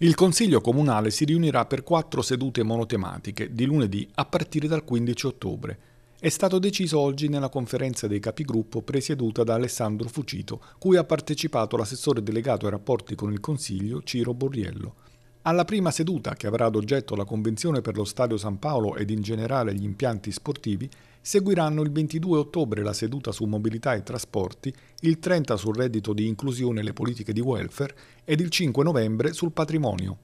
Il Consiglio Comunale si riunirà per quattro sedute monotematiche di lunedì a partire dal 15 ottobre. È stato deciso oggi nella conferenza dei capigruppo presieduta da Alessandro Fucito, cui ha partecipato l'assessore delegato ai rapporti con il Consiglio Ciro Borriello. Alla prima seduta, che avrà ad oggetto la Convenzione per lo Stadio San Paolo ed in generale gli impianti sportivi, Seguiranno il 22 ottobre la seduta su mobilità e trasporti, il 30 sul reddito di inclusione e le politiche di welfare ed il 5 novembre sul patrimonio.